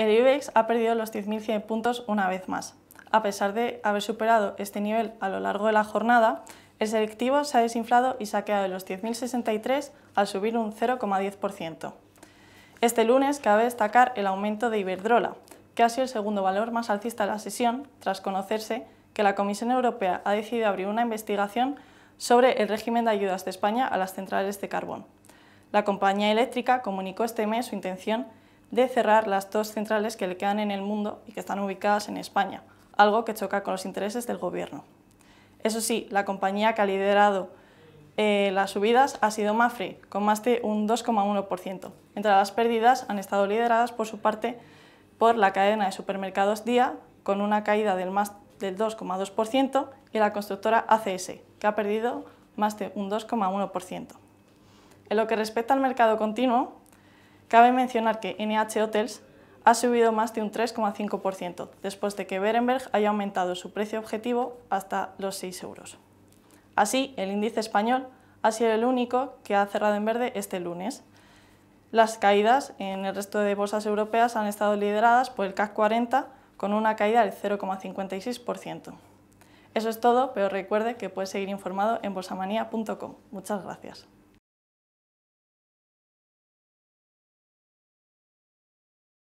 El IBEX ha perdido los 10.100 puntos una vez más. A pesar de haber superado este nivel a lo largo de la jornada, el selectivo se ha desinflado y se ha quedado en los 10.063 al subir un 0,10%. Este lunes cabe destacar el aumento de Iberdrola, que ha sido el segundo valor más alcista de la sesión, tras conocerse que la Comisión Europea ha decidido abrir una investigación sobre el régimen de ayudas de España a las centrales de carbón. La compañía eléctrica comunicó este mes su intención de cerrar las dos centrales que le quedan en el mundo y que están ubicadas en España, algo que choca con los intereses del Gobierno. Eso sí, la compañía que ha liderado eh, las subidas ha sido Mafre, con más de un 2,1%, mientras las pérdidas han estado lideradas por su parte por la cadena de supermercados Día, con una caída del más del 2,2%, y la constructora ACS, que ha perdido más de un 2,1%. En lo que respecta al mercado continuo, Cabe mencionar que NH Hotels ha subido más de un 3,5% después de que Berenberg haya aumentado su precio objetivo hasta los 6 euros. Así, el índice español ha sido el único que ha cerrado en verde este lunes. Las caídas en el resto de bolsas europeas han estado lideradas por el CAC 40 con una caída del 0,56%. Eso es todo, pero recuerde que puede seguir informado en bolsamanía.com. Muchas gracias.